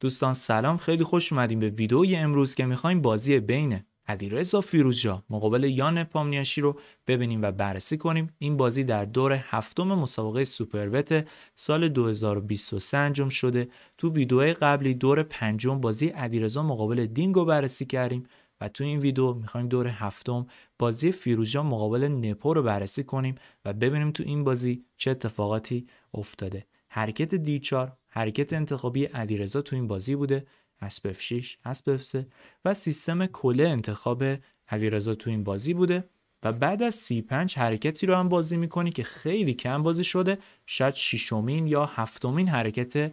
دوستان سلام خیلی خوش اومدیم به ویدیو امروز که میخوایم بازی بین علیرضا فیروزجا مقابل یان پامنیاشی رو ببینیم و بررسی کنیم این بازی در دور هفتم مسابقه سوپروت سال 2023 انجام شده تو ویدیوی قبلی دور پنجم بازی علیرضا مقابل دینگو بررسی کردیم و تو این ویدیو میخوایم دور هفتم بازی فیروزجا مقابل نپو رو بررسی کنیم و ببینیم تو این بازی چه اتفاقاتی افتاده حرکت دیچار حرکت انتخابی علیرضا تو این بازی بوده اسب 6 اسب و سیستم کله انتخاب علیرضا تو این بازی بوده و بعد از سی پنج حرکتی رو هم بازی میکنی که خیلی کم بازی شده شاید ششمین یا هفتمین حرکت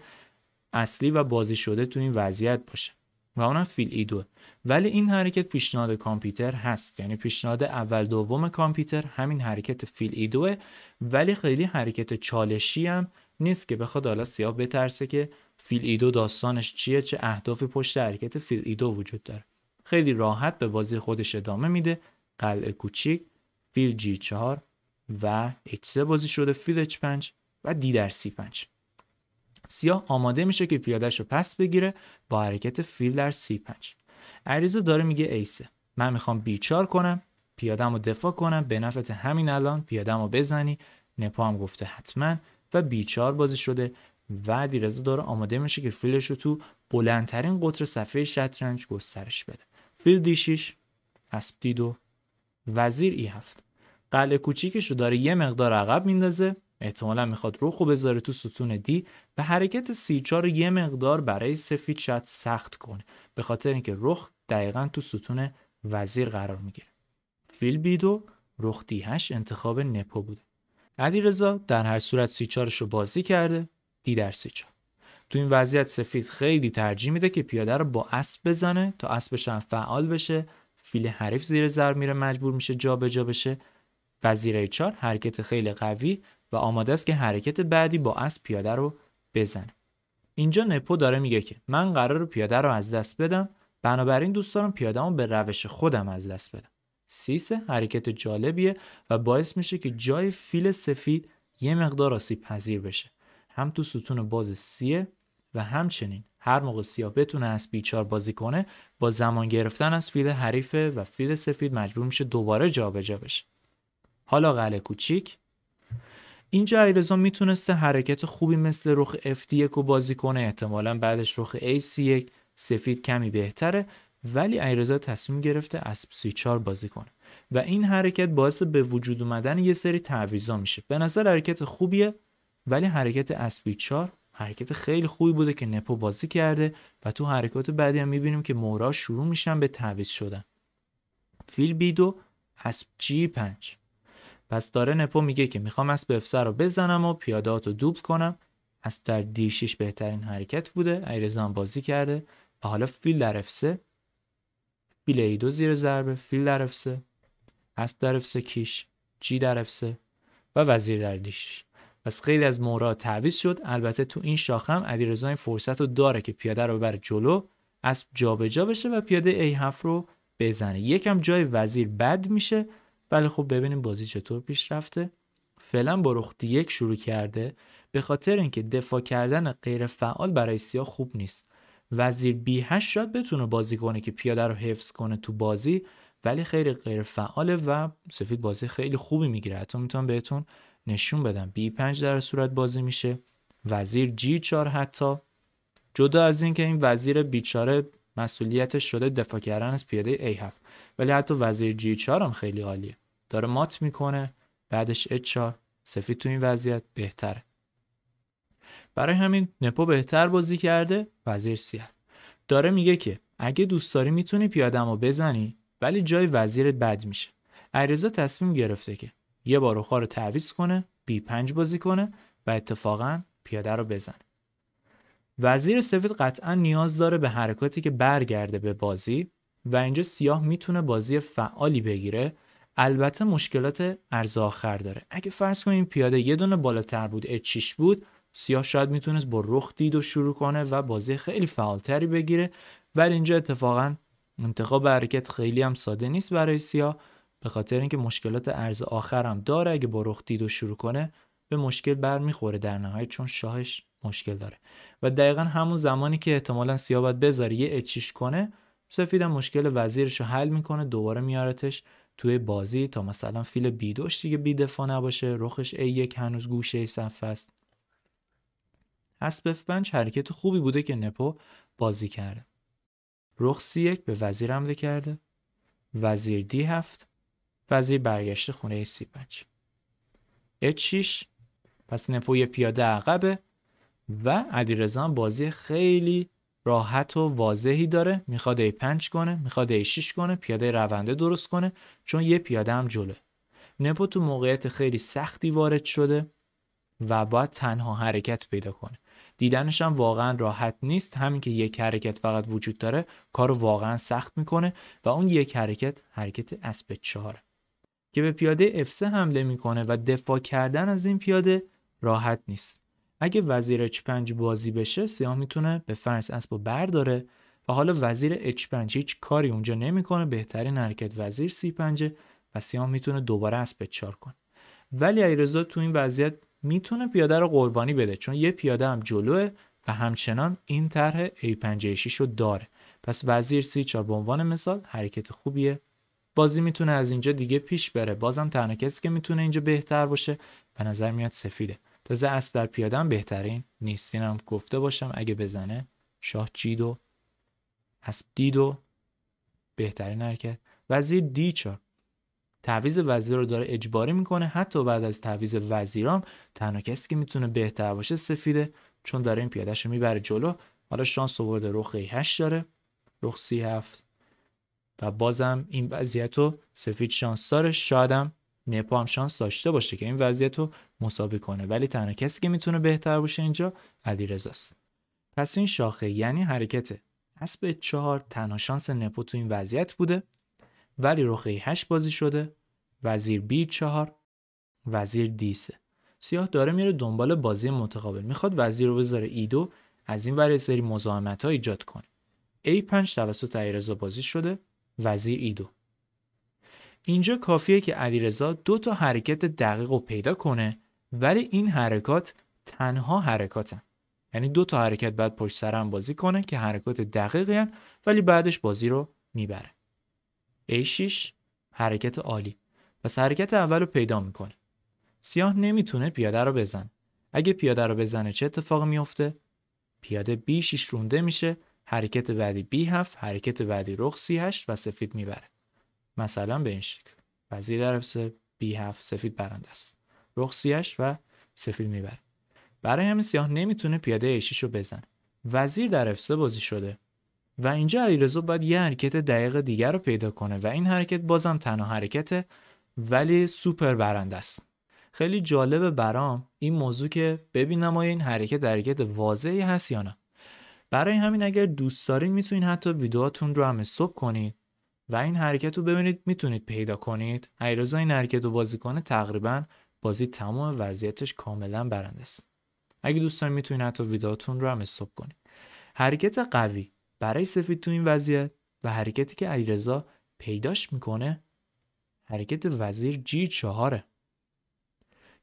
اصلی و بازی شده تو این وضعیت باشه و اونم فیل ایدو ولی این حرکت پیشنهاد کامپیوتر هست یعنی پیشنهاد اول دوم کامپیوتر همین حرکت فیل ایدوه ولی خیلی حرکت چالشی هم نیست که بخواد حالا سیاه بترسه که فیل ایدو داستانش چیه چه اهدافی پشت حرکت فیل ایدو وجود داره خیلی راحت به بازی خودش ادامه میده قلعه کوچیک فیل جی 4 و H3 بازی شده فیل H5 و دی در سی 5 سیاه آماده میشه که پیادهش رو پس بگیره با حرکت فیل در سی 5 عریضه داره میگه ایسه من میخوام بی 4 کنم پیادم رو دفاع کنم به نفت همین الان پیادم رو بزنی نپا هم گفته حتماً و بیچار بازی شده و دیرزا داره آماده میشه که فیلش رو تو بلندترین قطر صفحه شطرنج گسترش بده فیل دیشیش اسب دیدو وزیر ای هفت قلعه کوچیکش رو داره یه مقدار عقب میندازه احتمالا میخواد روخ و بذاره تو ستون دی و حرکت سی رو یه مقدار برای سفید شد سخت کنه به خاطر اینکه رخ دقیقا تو ستون وزیر قرار میگیره فیل بیدو رخ دی هش انتخاب نپو بوده رضا در هر صورت سیچارش رو بازی کرده دی در سیچار تو این وضعیت سفید خیلی ترجیح میده که پیاده رو با اسب بزنه تا اسبش هم فعال بشه فیل حریف زیر زر میره مجبور میشه جابجا جا بشه وزیر چار حرکت خیلی قوی و آماده است که حرکت بعدی با اسب پیاده رو بزنه اینجا نپو داره میگه که من قرار پیاده رو از دست بدم بنابراین دوست دارم پیادهمو به روش خودم از دست بدم سیسه حرکت جالبیه و باعث میشه که جای فیل سفید یه مقدار آسیب پذیر بشه هم تو ستون باز سیه و همچنین هر موقع سیاه بتونه از بیچار بازی کنه با زمان گرفتن از فیل حریفه و فیل سفید مجبور میشه دوباره جابجا بشه حالا قله کوچیک اینجا ایرزا میتونسته حرکت خوبی مثل رخ F1 رو بازی کنه احتمالا بعدش رخ AC1 سفید کمی بهتره ولی ایرزا تصمیم گرفته اسب سی 4 بازی کنه و این حرکت باعث به وجود اومدن یه سری تعویضا میشه به نظر حرکت خوبیه ولی حرکت اسب 4 حرکت خیلی خوبی بوده که نپو بازی کرده و تو حرکات بعدی هم میبینیم که مورا شروع میشن به تعویض شدن فیل بیدو اسب جی 5 پس داره نپو میگه که میخوام اسب اف رو بزنم و پیادات رو دوبل کنم اسب در دی 6 بهترین حرکت بوده ایرزان بازی کرده و حالا فیل در اف بیل دو زیر ضربه فیل در افسه اسب در افسه کیش جی در افسه و وزیر در دیش پس خیلی از مورا تعویض شد البته تو این شاخه هم علیرضا این فرصت رو داره که پیاده رو بر جلو اسب جابجا بشه و پیاده ای 7 رو بزنه یکم جای وزیر بد میشه ولی خب ببینیم بازی چطور پیش رفته فعلا با رخ یک شروع کرده به خاطر اینکه دفاع کردن غیر فعال برای سیاه خوب نیست وزیر بی هشت شاید بتونه بازی کنه که پیاده رو حفظ کنه تو بازی ولی خیلی غیر فعاله و سفید بازی خیلی خوبی میگیره حتی میتونم بهتون نشون بدم بی 5 در صورت بازی میشه وزیر جی 4 حتی جدا از اینکه این وزیر بیچاره مسئولیتش شده دفاع کردن از پیاده ای 7 ولی حتی وزیر جی 4 هم خیلی عالیه داره مات میکنه بعدش اچ 4 سفید تو این وضعیت بهتره برای همین نپو بهتر بازی کرده وزیر سیاه داره میگه که اگه دوست داری میتونی پیادم بزنی ولی جای وزیرت بد میشه علیرضا تصمیم گرفته که یه بار رو تعویض کنه بی پنج بازی کنه و اتفاقا پیاده رو بزنه وزیر سفید قطعا نیاز داره به حرکاتی که برگرده به بازی و اینجا سیاه میتونه بازی فعالی بگیره البته مشکلات ارز آخر داره اگه فرض کنیم پیاده یه دونه بالاتر بود اچیش بود سیاه شاید میتونست با رخ دید و شروع کنه و بازی خیلی فعالتری بگیره ولی اینجا اتفاقا انتخاب حرکت خیلی هم ساده نیست برای سیاه به خاطر اینکه مشکلات ارز آخر هم داره اگه با رخ دید و شروع کنه به مشکل برمیخوره در نهایت چون شاهش مشکل داره و دقیقا همون زمانی که احتمالا سیاه باید بذاره یه اچیش کنه سفیدم مشکل وزیرش رو حل میکنه دوباره میارتش توی بازی تا مثلا فیل بیدوش دیگه بیدفاع نباشه رخش ای یک هنوز گوشه صفحه است اسب پنج حرکت خوبی بوده که نپو بازی کرده رخ سی 1 به وزیر حمله کرده وزیر دی هفت وزیر برگشته خونه سی 5 h پس نپو یه پیاده عقبه و علیرضا بازی خیلی راحت و واضحی داره میخواد ای پنج کنه میخواد ای 6 کنه پیاده رونده درست کنه چون یه پیاده هم جلوه نپو تو موقعیت خیلی سختی وارد شده و باید تنها حرکت پیدا کنه دیدنش هم واقعا راحت نیست همین که یک حرکت فقط وجود داره کار واقعا سخت میکنه و اون یک حرکت حرکت اسب چهاره که به پیاده F3 حمله میکنه و دفاع کردن از این پیاده راحت نیست اگه وزیر H5 بازی بشه سیاه میتونه به فرض اسب رو برداره و حالا وزیر H5 هیچ کاری اونجا نمیکنه بهترین حرکت وزیر C5 و سیاه میتونه دوباره اسب 4 کنه ولی ایرزا تو این وضعیت میتونه پیاده رو قربانی بده چون یه پیاده هم جلوه و همچنان این طرح A56 رو داره پس وزیر سی 4 به عنوان مثال حرکت خوبیه بازی میتونه از اینجا دیگه پیش بره بازم تنها کسی که میتونه اینجا بهتر باشه به نظر میاد سفیده تازه اسب در پیاده هم بهترین نیستین هم گفته باشم اگه بزنه شاه چید و اسب دید و بهترین حرکت وزیر دی 4 تعویض وزیر رو داره اجباری میکنه حتی بعد از تعویض وزیرام تنها کسی که میتونه بهتر باشه سفیده چون داره این پیادهش رو میبره جلو حالا شانس آورده رخ 8 داره رخ سی هفت و بازم این وضعیت رو سفید شانس داره شایدم نپا هم شانس داشته باشه که این وضعیت رو مساوی کنه ولی تنها کسی که میتونه بهتر باشه اینجا است پس این شاخه یعنی حرکت اسب چهار تنها شانس نپو تو این وضعیت بوده ولی رخه 8 بازی شده وزیر بی 4 وزیر دی 3 سیاه داره میره دنبال بازی متقابل میخواد وزیر رو بذاره ای دو از این برای سری مزاحمت ها ایجاد کنه a 5 توسط علیرضا بازی شده وزیر ای دو اینجا کافیه که علیرضا دو تا حرکت دقیق رو پیدا کنه ولی این حرکات تنها حرکاتن یعنی دو تا حرکت بعد پشت سرم بازی کنه که حرکات دقیقی هن ولی بعدش بازی رو میبره A6 حرکت عالی و حرکت اول رو پیدا میکنه سیاه نمیتونه پیاده رو بزن اگه پیاده رو بزنه چه اتفاق میفته پیاده B6 رونده میشه حرکت بعدی B7 حرکت بعدی رخ C8 و سفید میبره مثلا به این شکل وزیر در در B7 سفید برنده است رخ c و سفید میبره برای همین سیاه نمیتونه پیاده A6 رو بزنه وزیر در f بازی شده و اینجا علیرضا باید یه حرکت دقیق دیگر رو پیدا کنه و این حرکت بازم تنها حرکت ولی سوپر برنده است خیلی جالب برام این موضوع که ببینم آیا این حرکت حرکت واضحی هست یا نه برای همین اگر دوست دارین میتونین حتی ویدیوهاتون رو هم صبح کنید و این حرکت رو ببینید میتونید پیدا کنید علیرضا این حرکت رو بازی کنه تقریبا بازی تمام وضعیتش کاملا برنده است اگه دوستان میتونید حتی ویدیوهاتون رو هم کنید حرکت قوی برای سفید تو این وضعیت و حرکتی که علیرضا پیداش میکنه حرکت وزیر جی چهاره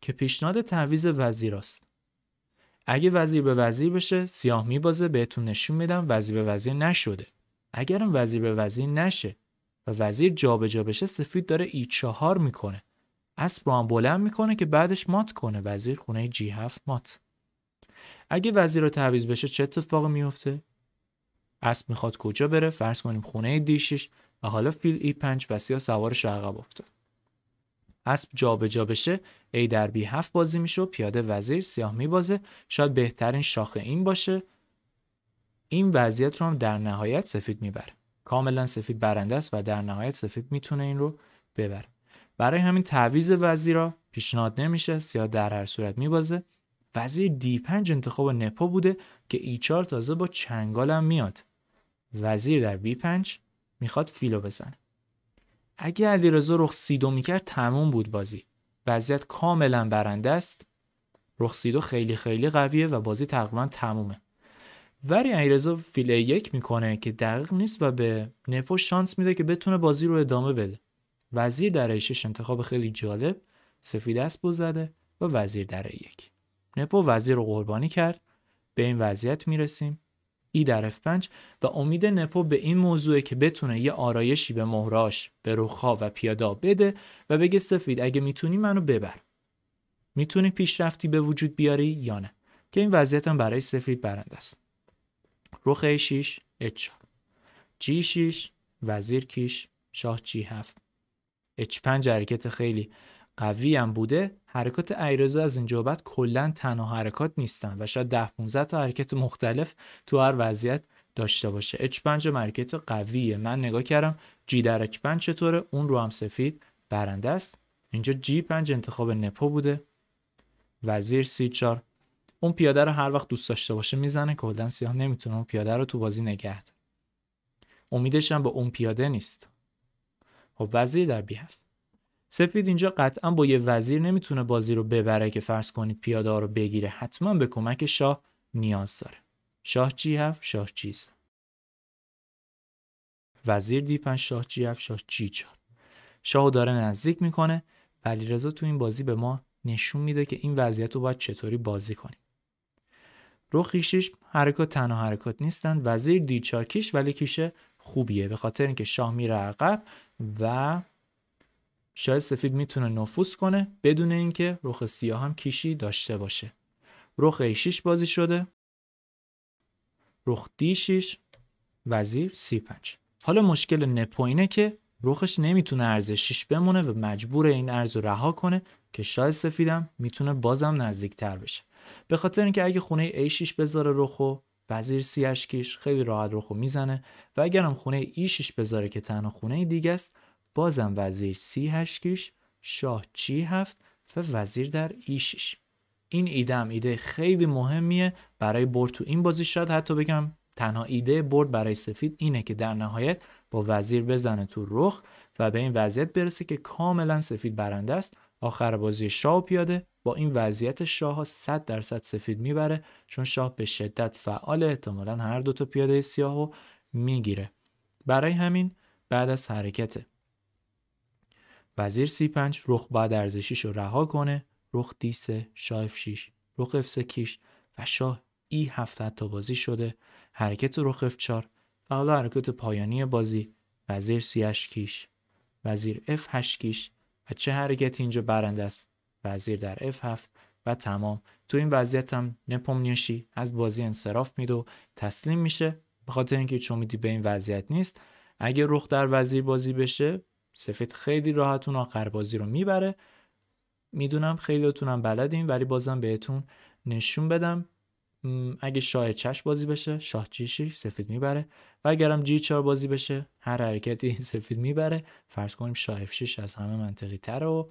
که پیشنهاد تعویز وزیر است. اگه وزیر به وزیر بشه سیاه میبازه بهتون نشون میدم وزیر به وزیر نشده. اگرم وزیر به وزیر نشه و وزیر جابجا جا بشه سفید داره ای چهار میکنه. اسب رو هم بلند میکنه که بعدش مات کنه وزیر خونه جی هفت مات. اگه وزیر رو تعویز بشه چه اتفاقی میفته؟ اسب میخواد کجا بره فرض کنیم خونه دیشش و حالا فیل ای 5 و سیا سوارش عقب افتاد اسب جابجا جا بشه ای در بی هفت بازی میشه و پیاده وزیر سیاه میبازه شاید بهترین شاخه این باشه این وضعیت رو هم در نهایت سفید میبره کاملا سفید برنده است و در نهایت سفید میتونه این رو ببره برای همین تعویز وزیرا پیشنهاد نمیشه سیاه در هر صورت بازه. وزیر دی پنج انتخاب نپا بوده که ایچار تازه با چنگالم میاد وزیر در بی پنج میخواد فیلو بزنه اگه علیرضا رخسیدو میکرد تموم بود بازی وضعیت کاملا برنده است رخسیدو خیلی خیلی قویه و بازی تقریبا تمومه ولی علیرضا ای یک میکنه که دقیق نیست و به نپو شانس میده که بتونه بازی رو ادامه بده وزیر در انتخاب خیلی جالب سفید است زده و وزیر در یک نپو وزیر رو قربانی کرد به این وضعیت میرسیم ای در F5 و امید نپو به این موضوع که بتونه یه آرایشی به مهراش به روخا و پیادا بده و بگه سفید اگه میتونی منو ببر میتونی پیشرفتی به وجود بیاری یا نه که این وضعیت هم برای سفید برنده است رخ A6 H4 G6 وزیر کیش شاه G7 H5 حرکت خیلی قوی هم بوده حرکات ایرزو از اینجا بعد کلا تنها حرکات نیستن و شاید 10 15 تا حرکت مختلف تو هر وضعیت داشته باشه H5 مارکت قویه من نگاه کردم G در H5 چطوره اون رو هم سفید برنده است اینجا G5 انتخاب نپو بوده وزیر سی 4 اون پیاده رو هر وقت دوست داشته باشه میزنه کلا سیاه نمیتونه اون پیاده رو تو بازی نگه داره امیدش هم به اون پیاده نیست خب وزیر در بی سفید اینجا قطعا با یه وزیر نمیتونه بازی رو ببره که فرض کنید پیاده ها رو بگیره حتما به کمک شاه نیاز داره شاه جی هف شاه جیز وزیر دی پنج شاه جی هف شاه جی چار شاهو داره نزدیک میکنه ولی رضا تو این بازی به ما نشون میده که این وضعیت رو باید چطوری بازی کنیم رخ کیشش حرکات تنها حرکات نیستند وزیر دی چار کیش ولی کیشه خوبیه به خاطر اینکه شاه میره عقب و شاید سفید میتونه نفوذ کنه بدون اینکه رخ سیاه هم کیشی داشته باشه رخ a6 بازی شده رخ d6 وزیر c5 حالا مشکل نپو که رخش نمیتونه ارز 6 بمونه و مجبور این ارز رو رها کنه که شاه سفیدم میتونه بازم نزدیکتر بشه به خاطر اینکه اگه خونه a6 بذاره رخو وزیر C8 کیش خیلی راحت رخو میزنه و اگرم خونه e6 بذاره که تنها خونه دیگه است بازم وزیر سی هشکیش شاه چی هفت و وزیر در ایشش این ایده هم ایده خیلی مهمیه برای برد تو این بازی شاید حتی بگم تنها ایده برد برای سفید اینه که در نهایت با وزیر بزنه تو رخ و به این وضعیت برسه که کاملا سفید برنده است آخر بازی شاه و پیاده با این وضعیت شاه ها 100 درصد سفید میبره چون شاه به شدت فعال احتمالا هر دو تا پیاده سیاه میگیره برای همین بعد از حرکت وزیر C5 رخ بعد ارزشیش رو رها کنه رخ d سه شاه اف 6 رخ اف کیش و شاه E 7 تا بازی شده حرکت رخ f 4 و حالا حرکت پایانی بازی وزیر C8 کیش وزیر f 8 کیش و چه حرکتی اینجا برنده است وزیر در f 7 و تمام تو این وضعیت هم نپومنیشی از بازی انصراف میده تسلیم میشه به خاطر اینکه چون میدی به این وضعیت نیست اگه رخ در وزیر بازی بشه سفید خیلی راحتون آخر بازی رو میبره میدونم هم بلدین ولی بازم بهتون نشون بدم اگه شاه چش بازی بشه شاه چیشی سفید میبره و اگرم جی چار بازی بشه هر حرکتی سفید میبره فرض کنیم شاه f از همه منطقی تر و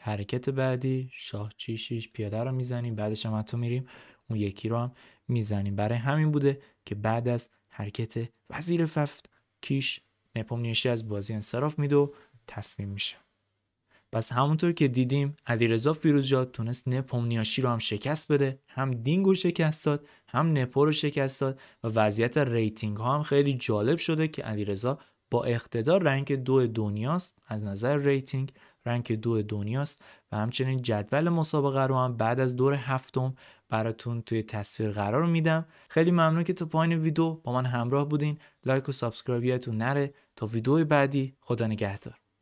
حرکت بعدی شاه چیشیش پیاده رو میزنیم بعدش هم حتی میریم اون یکی رو هم میزنیم برای همین بوده که بعد از حرکت وزیر ففت کیش نپومنیشی از بازی انصراف میده و تسلیم میشه پس همونطور که دیدیم علیرضا فیروزجا تونست نپومنیاشی رو هم شکست بده هم دینگ رو شکست داد هم نپو رو شکست داد و وضعیت ریتینگ ها هم خیلی جالب شده که علیرضا با اقتدار رنگ دو دنیاست از نظر ریتینگ رنگ دو دنیاست و همچنین جدول مسابقه رو هم بعد از دور هفتم براتون توی تصویر قرار میدم خیلی ممنون که تا پایین ویدیو با من همراه بودین لایک و یادتون نره تا ویدیو بعدی خدا نگهدار